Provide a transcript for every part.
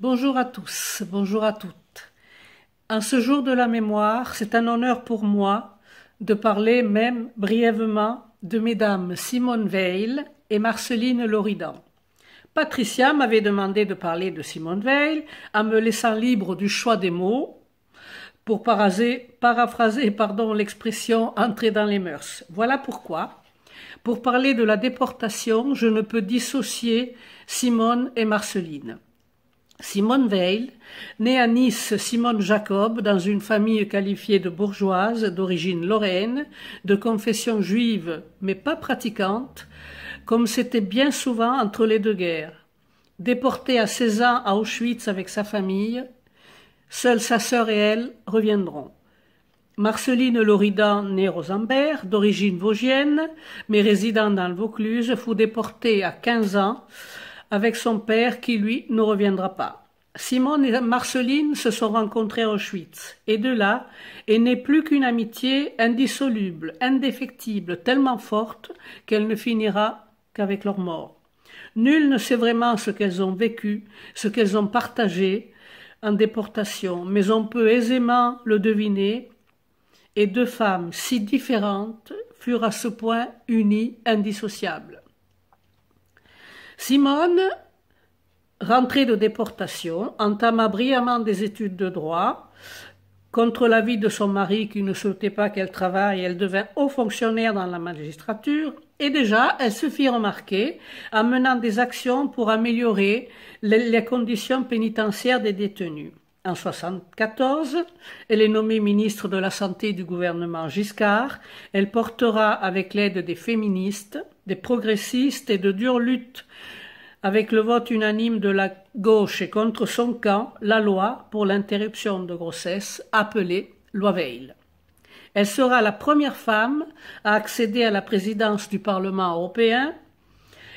Bonjour à tous, bonjour à toutes. En ce jour de la mémoire, c'est un honneur pour moi de parler même brièvement de mesdames Simone Veil et Marceline Loridan. Patricia m'avait demandé de parler de Simone Veil en me laissant libre du choix des mots pour paraphraser l'expression entrer dans les mœurs. Voilà pourquoi, pour parler de la déportation, je ne peux dissocier Simone et Marceline. Simone Veil, née à Nice Simone Jacob dans une famille qualifiée de bourgeoise d'origine lorraine, de confession juive mais pas pratiquante, comme c'était bien souvent entre les deux guerres. Déportée à 16 ans à Auschwitz avec sa famille, seule sa sœur et elle reviendront. Marceline Loridan, née Rosemberg d'origine vosgienne, mais résidant dans le Vaucluse, fut déportée à 15 ans avec son père qui, lui, ne reviendra pas. Simone et Marceline se sont rencontrés à Auschwitz, et de là il n'est plus qu'une amitié indissoluble, indéfectible, tellement forte qu'elle ne finira qu'avec leur mort. Nul ne sait vraiment ce qu'elles ont vécu, ce qu'elles ont partagé en déportation, mais on peut aisément le deviner, et deux femmes si différentes furent à ce point unies, indissociables. Simone, rentrée de déportation, entama brillamment des études de droit. Contre l'avis de son mari qui ne souhaitait pas qu'elle travaille, elle devint haut fonctionnaire dans la magistrature et déjà elle se fit remarquer en menant des actions pour améliorer les conditions pénitentiaires des détenus. En 1974, elle est nommée ministre de la Santé du gouvernement Giscard. Elle portera, avec l'aide des féministes, des progressistes et de dures luttes avec le vote unanime de la gauche et contre son camp la loi pour l'interruption de grossesse appelée loi Veil. Elle sera la première femme à accéder à la présidence du Parlement européen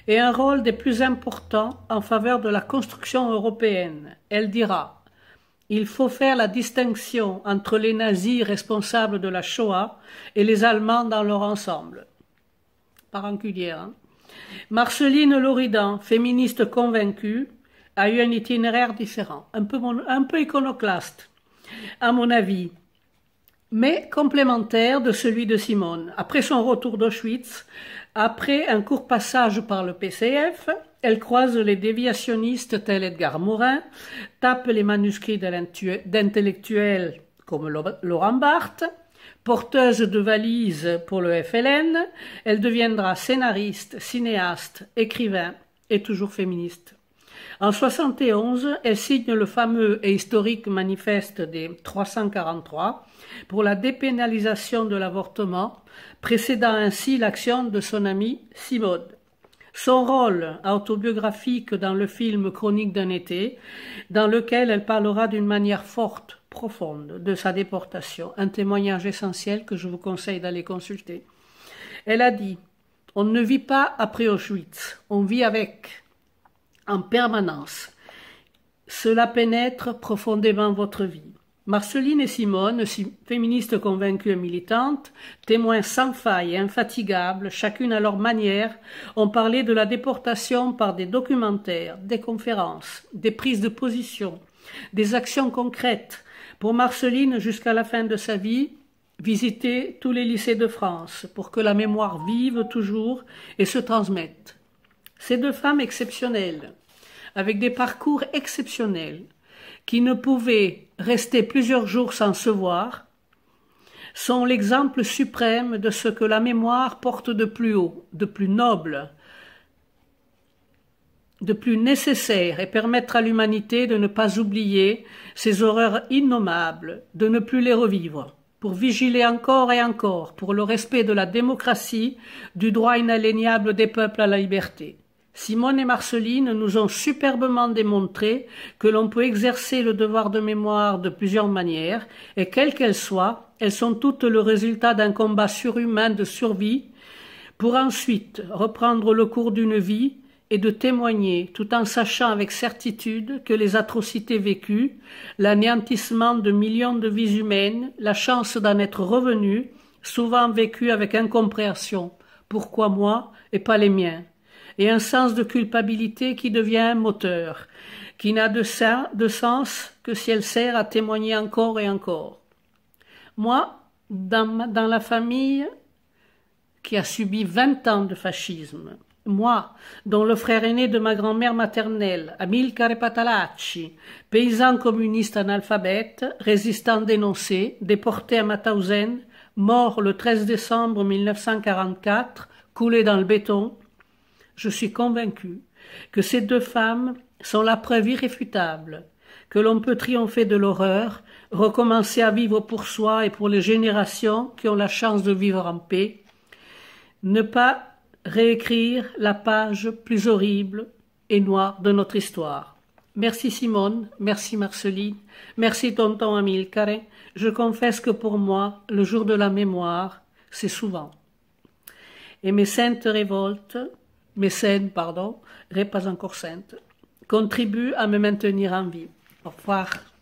et un rôle des plus importants en faveur de la construction européenne. Elle dira Il faut faire la distinction entre les nazis responsables de la Shoah et les Allemands dans leur ensemble. Hein. Marceline Loridan, féministe convaincue, a eu un itinéraire différent, un peu, un peu iconoclaste, à mon avis, mais complémentaire de celui de Simone. Après son retour d'Auschwitz, après un court passage par le PCF, elle croise les déviationnistes tels Edgar Morin, tape les manuscrits d'intellectuels comme Laurent Barthes, Porteuse de valises pour le FLN, elle deviendra scénariste, cinéaste, écrivain et toujours féministe. En 71, elle signe le fameux et historique manifeste des 343 pour la dépénalisation de l'avortement, précédant ainsi l'action de son amie Simone. Son rôle autobiographique dans le film Chronique d'un été, dans lequel elle parlera d'une manière forte, profonde, de sa déportation, un témoignage essentiel que je vous conseille d'aller consulter. Elle a dit On ne vit pas après Auschwitz, on vit avec, en permanence. Cela pénètre profondément votre vie. Marceline et Simone, féministes convaincues et militantes, témoins sans faille et infatigables, chacune à leur manière, ont parlé de la déportation par des documentaires, des conférences, des prises de position, des actions concrètes. Pour Marceline, jusqu'à la fin de sa vie, visiter tous les lycées de France pour que la mémoire vive toujours et se transmette. Ces deux femmes exceptionnelles, avec des parcours exceptionnels, qui ne pouvaient rester plusieurs jours sans se voir, sont l'exemple suprême de ce que la mémoire porte de plus haut, de plus noble, de plus nécessaire et permettre à l'humanité de ne pas oublier ces horreurs innommables, de ne plus les revivre, pour vigiler encore et encore pour le respect de la démocratie, du droit inaléniable des peuples à la liberté. Simone et Marceline nous ont superbement démontré que l'on peut exercer le devoir de mémoire de plusieurs manières, et quelles qu'elles soient, elles sont toutes le résultat d'un combat surhumain de survie, pour ensuite reprendre le cours d'une vie et de témoigner, tout en sachant avec certitude que les atrocités vécues, l'anéantissement de millions de vies humaines, la chance d'en être revenu, souvent vécues avec incompréhension. Pourquoi moi et pas les miens? et un sens de culpabilité qui devient un moteur, qui n'a de, sens que si elle sert à témoigner encore et encore. Moi, dans, la famille qui a subi 20 ans de fascisme, moi, dont le frère aîné de ma grand-mère maternelle, Amilcare Patalacci, paysan communiste analphabète, résistant dénoncé, déporté à Mauthausen, mort le 13 décembre 1944, coulé dans le béton, je suis convaincu que ces deux femmes sont la preuve irréfutable que l'on peut triompher de l'horreur, recommencer à vivre pour soi et pour les générations qui ont la chance de vivre en paix, ne pas réécrire la page plus horrible et noire de notre histoire. Merci Simone, merci Marceline, merci tonton Amilcare. Je confesse que pour moi, le jour de la mémoire, c'est souvent. Et mes saintes révoltes, mécène, pardon, n'est pas encore sainte, contribue à me maintenir en vie. Au revoir.